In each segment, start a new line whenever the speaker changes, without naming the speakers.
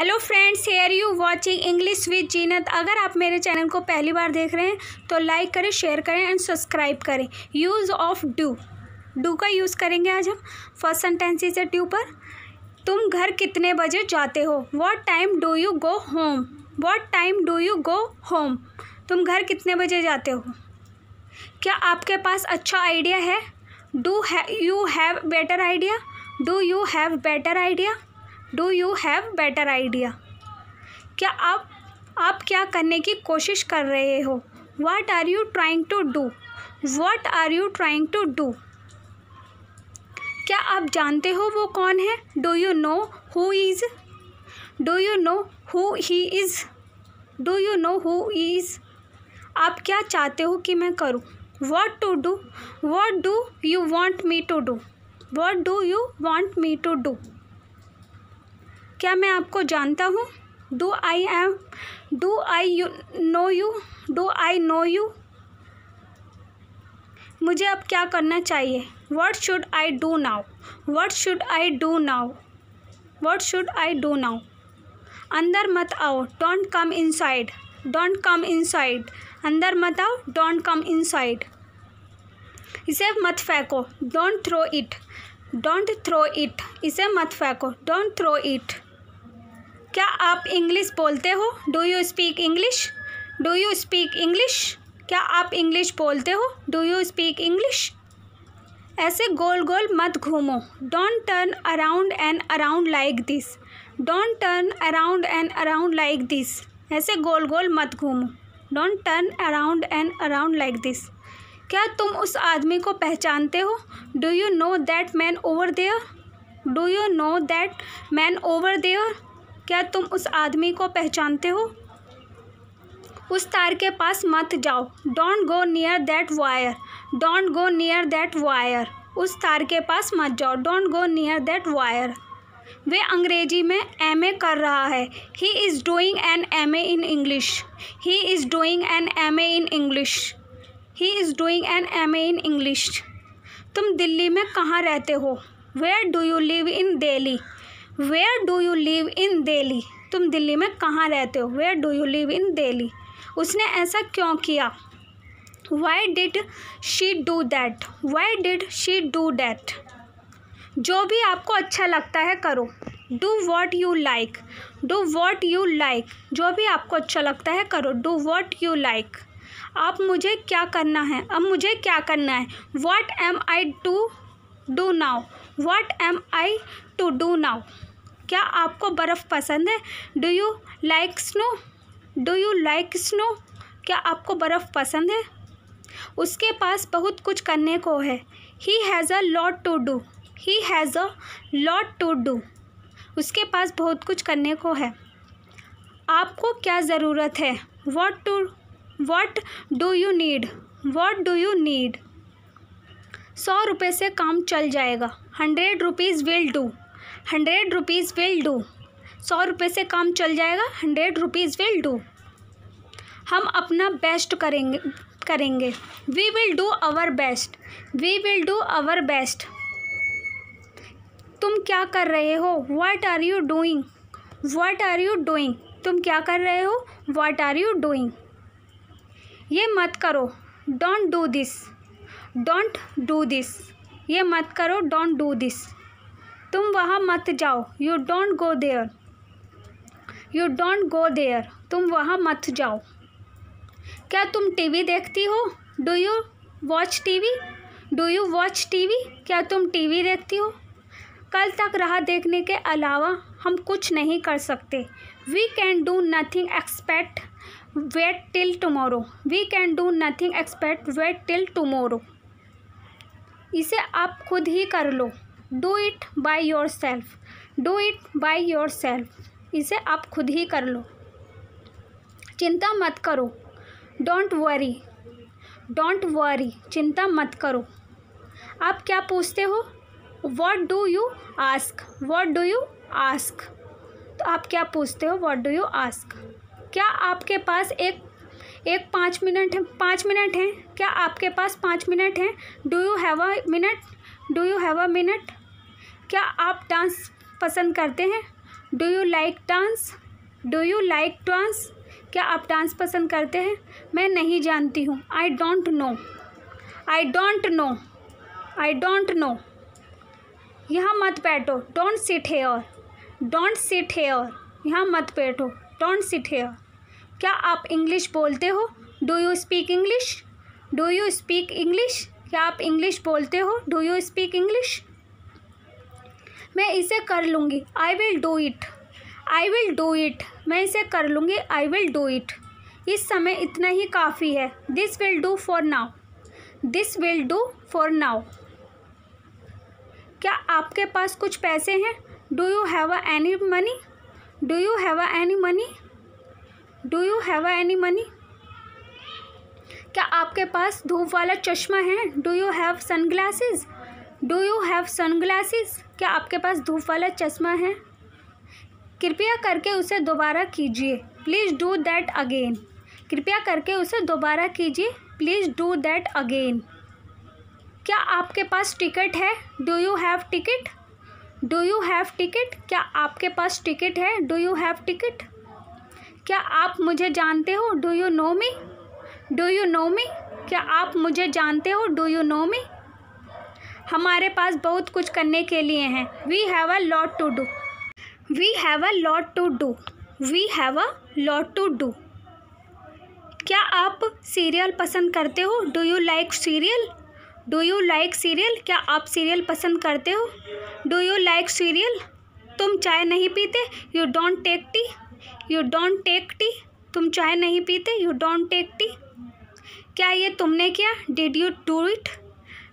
Hello friends here you watching English with Zeenat अगर आप मेरे चैनल को पहली बार देख रहे हैं तो लाइक करें शेयर करें एंड सब्सक्राइब करें यूज़ ऑफ डू डू का यूज़ करेंगे आज हम फर्स्ट सेंटेंसी है ट्यू पर तुम घर कितने बजे जाते हो what time do you go home what time do you go home तुम घर कितने बजे जाते हो क्या आपके पास अच्छा आइडिया है do you have better idea do you have better idea do you have better idea क्या आप आप क्या करने की कोशिश कर रहे हो what are you trying to do what are you trying to do क्या आप जानते हो वो कौन है do you know who is do you know who he is do you know who is आप क्या चाहते हो कि मैं करूँ what to do what do you want me to do what do you want me to do क्या मैं आपको जानता हूँ do I am do I you know you do I know you मुझे अब क्या करना चाहिए what should I do now what should I do now what should I do now अंदर मत आओ don't come inside don't come inside अंदर मत आओ डोंट कम इन साइड इसे मत फेंको don't throw it don't throw it इसे मत फेंको डोंट थ्रो इट क्या आप इंग्लिश बोलते हो do you speak English do you speak English क्या आप इंग्लिश बोलते हो डू यू स्पीक इंग्लिश ऐसे गोल गोल मत घूमो don't turn around and around like this don't turn around and around like this ऐसे गोल गोल मत घूमो don't turn around and around like this क्या तुम उस आदमी को पहचानते हो do you know that man over there do you know that man over there क्या तुम उस आदमी को पहचानते हो उस तार के पास मत जाओ don't go near that wire don't go near that wire उस तार के पास मत जाओ don't go near that wire वे अंग्रेजी में एम ए कर रहा है he is doing an M A in English he is doing an M A in English he is doing an M A in English तुम दिल्ली में कहाँ रहते हो where do you live in Delhi where do you live in Delhi तुम दिल्ली में कहाँ रहते हो where do you live in Delhi उसने ऐसा क्यों किया why did she do that why did she do that जो भी आपको अच्छा लगता है करो do what you like do what you like जो भी आपको अच्छा लगता है करो डू वॉट यू लाइक अब मुझे क्या करना है अब मुझे क्या करना है what am I to do now what am I to do now क्या आपको बर्फ़ पसंद है do you like snow do you like snow क्या आपको बर्फ़ पसंद है उसके पास बहुत कुछ करने को है he has a lot to do he has a lot to do उसके पास बहुत कुछ करने को है आपको क्या ज़रूरत है what to what do you need what do you need सौ रुपये से काम चल जाएगा hundred rupees will do hundred rupees will do सौ रुपये से काम चल जाएगा हंड्रेड रुपीज़ विल डू हम अपना बेस्ट करेंगे करेंगे we will do our best we will do our best तुम क्या कर रहे हो what are you doing what are you doing तुम क्या कर रहे हो वाट आर यू डूइंग ये मत करो don't do this don't do this ये मत करो डोंट डू दिस तुम वहाँ मत जाओ you don't go there you don't go there तुम वहाँ मत जाओ क्या तुम टीवी देखती हो do you watch TV do you watch TV क्या तुम टीवी देखती हो कल तक राह देखने के अलावा हम कुछ नहीं कर सकते we can do nothing expect wait till tomorrow we can do nothing expect wait till tomorrow इसे आप खुद ही कर लो do it by yourself do it by yourself इसे आप खुद ही कर लो चिंता मत करो डोंट वरी डोंट वरी चिंता मत करो आप क्या पूछते हो what do you ask what do you ask तो आप क्या पूछते हो वॉट डू यू आस्क क्या आपके पास एक एक पाँच मिनट पाँच मिनट हैं क्या आपके पास पाँच मिनट हैं do you have a minute do you have a minute क्या आप डांस पसंद करते हैं do you like dance do you like dance क्या आप डांस पसंद करते हैं मैं नहीं जानती हूँ I don't know I don't know I don't know यहाँ मत बैठो don't sit here don't sit here यहाँ मत बैठो डोंट सिट हेयर क्या आप इंग्लिश बोलते हो do you speak English do you speak English क्या आप इंग्लिश बोलते हो डू यू स्पीक इंग्लिश मैं इसे कर लूँगी I will do it I will do it मैं इसे कर लूँगी आई विल डू इट इस समय इतना ही काफ़ी है this will do for now this will do for now क्या आपके पास कुछ पैसे हैं do you have any money do you have any money do you have any money क्या आपके पास धूप वाला चश्मा है do you have sunglasses do you have sunglasses क्या आपके पास धूप वाला चश्मा है कृपया करके उसे दोबारा कीजिए प्लीज़ डू दैट अगेन कृपया करके उसे दोबारा कीजिए प्लीज़ डू दैट अगेन क्या आपके पास टिकट है do you have ticket do you have ticket क्या आपके पास टिकट है डू यू हैव टिकट क्या आप मुझे जानते हो do you know me do you know me क्या आप मुझे जानते हो डू यू नो मी हमारे पास बहुत कुछ करने के लिए हैं we have a lot to do we have a lot to do we have a lot to do क्या आप सीरियल पसंद करते हो do you like serial do you like serial क्या आप सीरियल पसंद करते हो डू यू लाइक सीरियल तुम चाय नहीं पीते you don't take tea you don't take tea तुम चाय नहीं पीते यू डोंट टेक टी क्या ये तुमने किया did you do it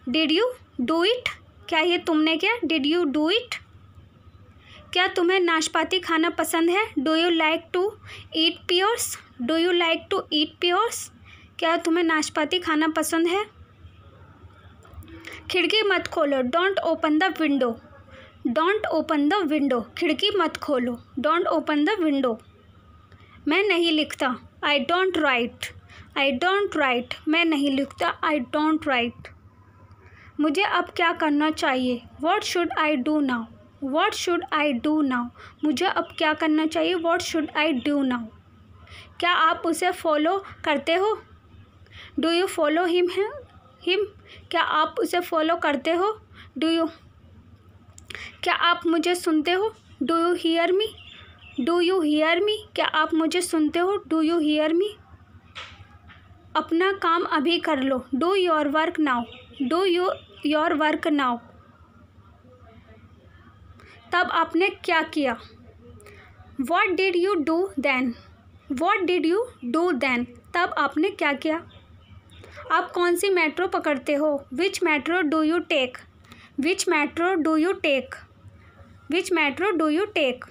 did you do it क्या ये तुमने क्या डिड यू डू इट क्या तुम्हें नाशपाती खाना पसंद है do you like to eat pears do you like to eat pears क्या तुम्हें नाशपाती खाना पसंद है खिड़की मत खोलो don't open the window don't open the window खिड़की मत खोलो डोंट ओपन द विंडो मैं नहीं लिखता I don't write I don't write मैं नहीं लिखता आई डोंट राइट मुझे अब क्या करना चाहिए what should I do now what should I do now मुझे अब क्या करना चाहिए what should I do now क्या आप उसे फॉलो करते हो डू यू फॉलो हिम है हिम क्या आप उसे फॉलो करते हो डू यू क्या आप मुझे सुनते हो do you hear me do you hear me क्या आप मुझे सुनते हो डू यू हीयर मी अपना काम अभी कर लो do your work now do you your work now तब आपने क्या किया what did you do then what did you do then तब आपने क्या किया आप कौन सी मेट्रो पकड़ते हो which metro do you take which metro do you take which metro do you take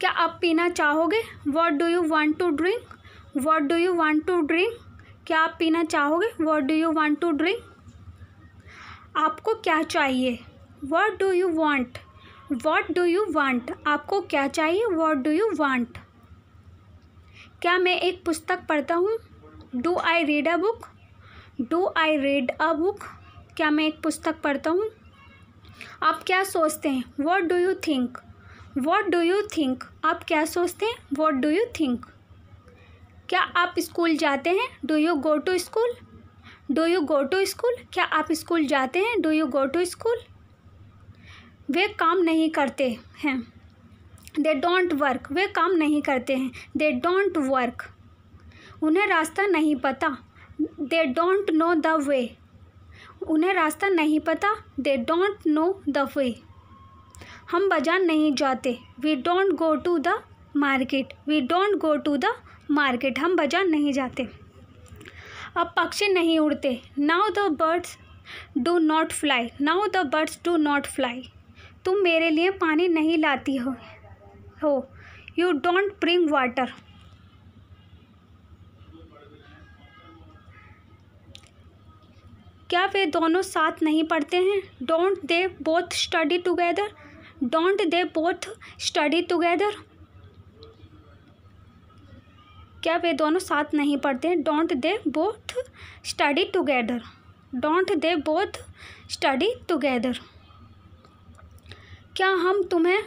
क्या आप पीना चाहोगे what do you want to drink what do you want to drink क्या आप पीना चाहोगे what do you want to drink आपको क्या चाहिए what do you want what do you want आपको क्या चाहिए वॉट डू यू वांट क्या मैं एक पुस्तक पढ़ता हूँ do I read a book do I read a book क्या मैं एक पुस्तक पढ़ता हूँ आप क्या सोचते हैं what do you think what do you think आप क्या सोचते हैं वॉट डू यू थिंक क्या आप स्कूल जाते हैं do you go to school do you go to school क्या आप स्कूल जाते हैं do you go to school वे काम नहीं करते हैं दे डोंट वर्क वे काम नहीं करते हैं दे डोंट वर्क उन्हें रास्ता नहीं पता they don't know the way उन्हें रास्ता नहीं पता they don't know the way हम बाजार नहीं जाते we don't go to the market we don't go to the market हम बाजार नहीं जाते अब पक्षी नहीं उड़ते now the birds do not fly now the birds do not fly तुम मेरे लिए पानी नहीं लाती हो हो यू डोंट ब्रिंग वाटर क्या वे दोनों साथ नहीं पढ़ते हैं don't they both study together don't they both study together क्या वे दोनों साथ नहीं पढ़ते don't they both study together don't they both study together क्या हम तुम्हें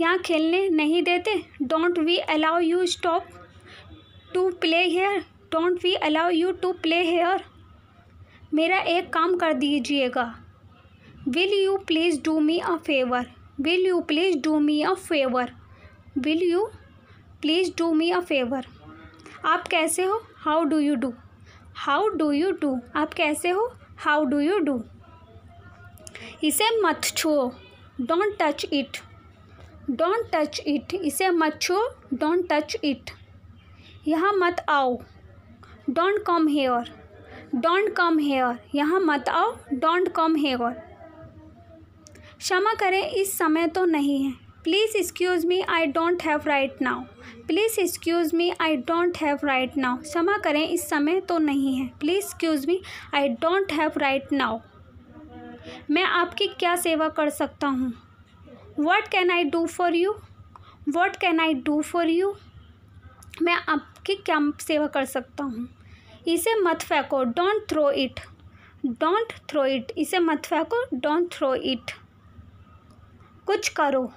यहाँ खेलने नहीं देते don't we allow you stop to play here don't we allow you to play here मेरा एक काम कर दीजिएगा will you please do me a favour will you please do me a favour will you please do me a favour आप कैसे हो how do you do how do you do आप कैसे हो हाउ डू यू डू इसे मत छुओ don't touch it don't touch it इसे मत छुओ डोंट टच इट यहाँ मत आओ don't come here don't come here यहाँ मत आओ डोंट कम हेयर क्षमा करें इस समय तो नहीं है please excuse me I don't have right now please excuse me I don't have right now क्षमा करें इस समय तो नहीं है please excuse me I don't have right now मैं आपकी क्या सेवा कर सकता हूँ what can I do for you what can I do for you मैं आपकी क्या सेवा कर सकता हूँ इसे मत फेंको don't throw it don't throw it इसे मत फेंको डोंट थ्रो इट कुछ करो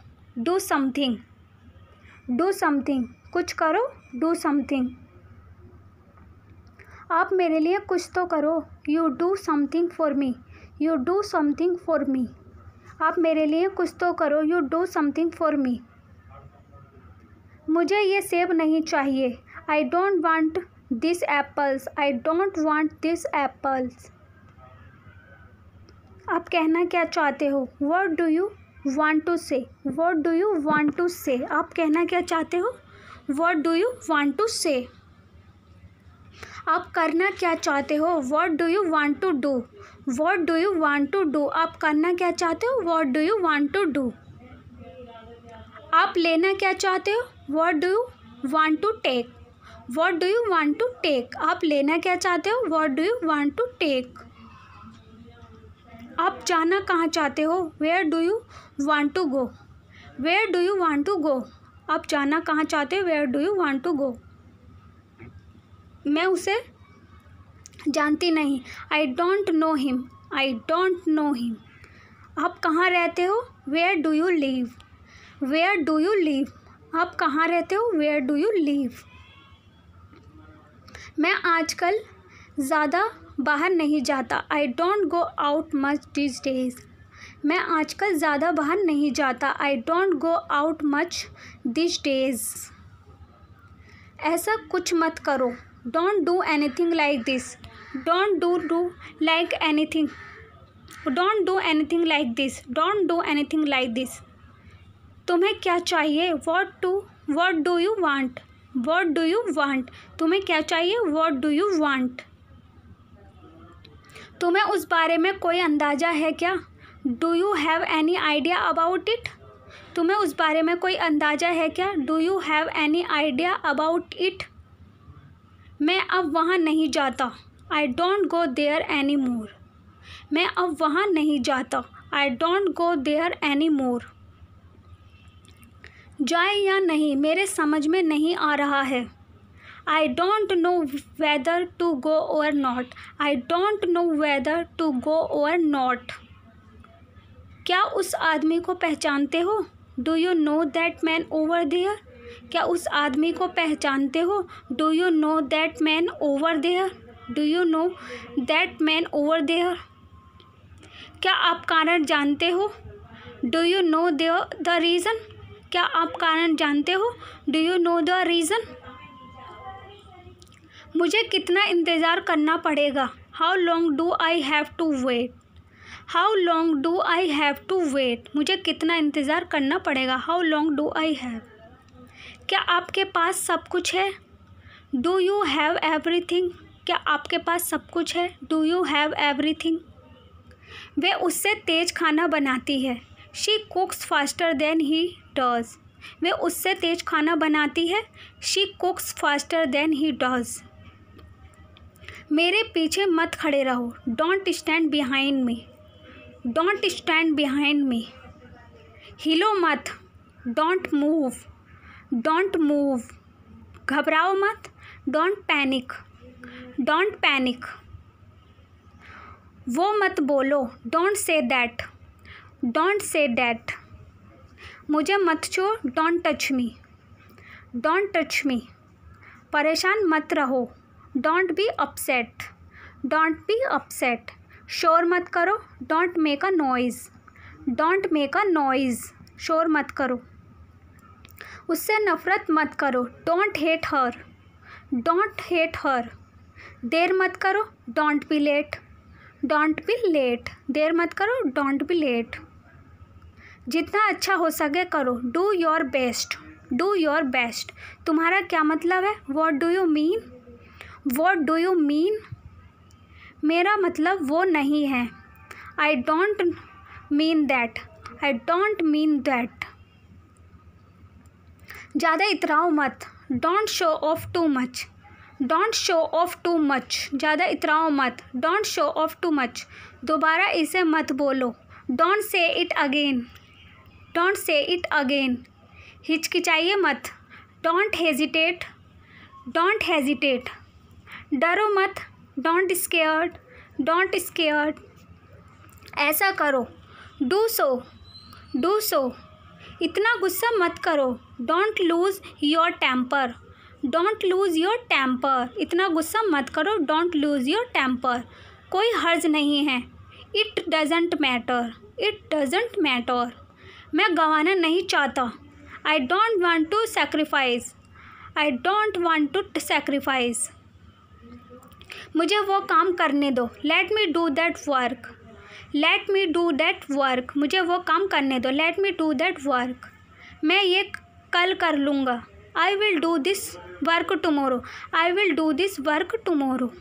डू समथिंग डू समथिंग कुछ करो डू समथिंग आप मेरे लिए कुछ तो करो you do something for me you do something for me आप मेरे लिए कुछ तो करो you do something for me मुझे ये सेब नहीं चाहिए I don't want this apples I don't want this apples आप कहना क्या चाहते हो what do you want to say what do you want to say आप कहना क्या चाहते हो what do you want to say आप करना क्या चाहते हो what do you want to do what do you want to do आप करना क्या चाहते हो what do you want to do आप लेना क्या चाहते हो what do you want to take what do you want to take आप लेना क्या चाहते हो what do you want to take आप जाना कहाँ चाहते हो where do you want to go where do you want to गो आप जाना कहाँ चाहते हो where do you want to go मैं उसे जानती नहीं I don't know him I don't know him आप कहाँ रहते हो where do you live where do you live आप कहाँ रहते हो वेयर डू यू लीव मैं आजकल ज़्यादा बाहर नहीं जाता I don't go out much this days मैं आजकल ज़्यादा बाहर नहीं जाता I don't go out much this days ऐसा कुछ मत करो don't do anything like this don't do do like anything don't do anything like this don't do anything like this तुम्हें क्या चाहिए what to what do you want what do you want तुम्हें क्या चाहिए what do you want तुम्हें उस बारे में कोई अंदाज़ा है क्या do you have any idea about it तुम्हें उस बारे में कोई अंदाज़ा है क्या do you have any idea about it मैं अब वहाँ नहीं जाता I don't go there anymore मैं अब वहाँ नहीं जाता I don't go there anymore जाए या नहीं मेरे समझ में नहीं आ रहा है I don't know whether to go or not. I don't know whether to go or not. क्या उस आदमी को पहचानते हो do you know that man over there क्या उस आदमी को पहचानते हो do you know that man over there do you know that man over there क्या आप कारण जानते हो do you know the reason क्या आप कारण जानते हो do you know the reason मुझे कितना इंतज़ार करना पड़ेगा how long do I have to wait how long do I have to wait मुझे कितना इंतज़ार करना पड़ेगा how long do I have क्या आपके पास सब कुछ है do you have everything क्या आपके पास सब कुछ है do you have everything वे उससे तेज़ खाना बनाती है she cooks faster than he does वे उससे तेज खाना बनाती है she cooks faster than he does मेरे पीछे मत खड़े रहो don't stand behind me don't stand behind me हिलो मत डोंट मूव डोंट मूव घबराओ मत डोंट पैनिक डोंट पैनिक वो मत बोलो don't say that don't say that मुझे मत छो don't touch me don't touch me परेशान मत रहो don't be upset don't be upset शोर मत करो don't make a noise don't make a noise शोर मत करो उससे नफ़रत मत करो don't hate her don't hate her देर मत करो don't be late don't be late देर मत करो डोंट बी लेट जितना अच्छा हो सके करो do your best do your best तुम्हारा क्या मतलब है what do you mean what do you mean मेरा मतलब वो नहीं है I don't mean that I don't mean that ज़्यादा इतराओ मत don't show off too much don't show off too much ज़्यादा इतराओ मत don't show off too much दोबारा इसे मत बोलो don't say it again don't say it again हिचकिचाइए मत डोंट हेजिटेट डोंट हेजिटेट डरो मत डोंट स्केयर्ड डोंट स्केयर्ड ऐसा करो डू सो डू सो इतना गुस्सा मत करो don't lose your temper don't lose your temper इतना गुस्सा मत करो डोंट लूज़ योर टेम्पर कोई हर्ज नहीं है it doesn't matter it doesn't matter मैं गंवाना नहीं चाहता I don't want to sacrifice I don't want to sacrifice मुझे वो काम करने दो let me do that work let me do that work मुझे वो काम करने दो let me do that work मैं ये कल कर लूँगा I will do this work tomorrow I will do this work tomorrow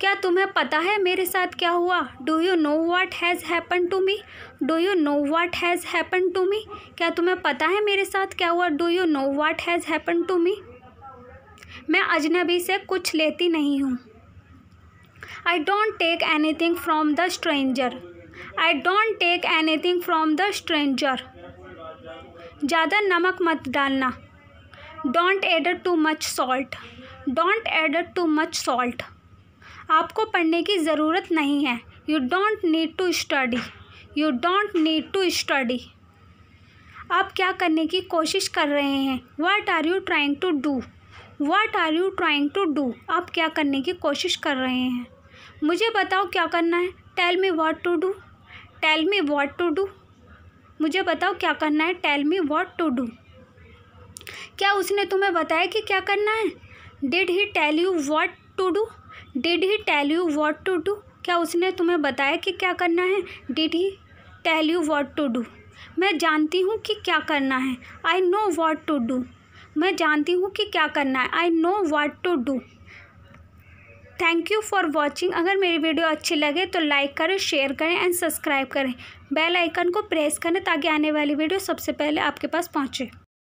क्या तुम्हें पता है मेरे साथ क्या हुआ do you know what has happen to me do you know what has happen to me क्या तुम्हें पता है मेरे साथ क्या हुआ do you know what has happen to me मैं अजनबी से कुछ लेती नहीं हूँ I don't take anything from the stranger I don't take anything from the stranger ज़्यादा नमक मत डालना don't add too much salt don't add too much salt आपको पढ़ने की ज़रूरत नहीं है you don't need to study you don't need to study आप क्या करने की कोशिश कर रहे हैं what are you trying to do what are you trying to do आप क्या करने की कोशिश कर रहे हैं मुझे बताओ क्या करना है tell me what to do tell me what to do मुझे बताओ क्या करना है tell me what to do क्या उसने तुम्हें बताया कि क्या करना है did he tell you what to do did he tell you what to do क्या उसने तुम्हें बताया कि क्या करना है did he tell you what to do मैं जानती हूँ कि क्या करना है I know what to do मैं जानती हूँ कि क्या करना है I know what to do thank you for watching अगर मेरी वीडियो अच्छी लगे तो लाइक करें शेयर करें एंड सब्सक्राइब करें बेल आइकन को प्रेस करें ताकि आने वाली वीडियो सबसे पहले आपके पास पहुँचे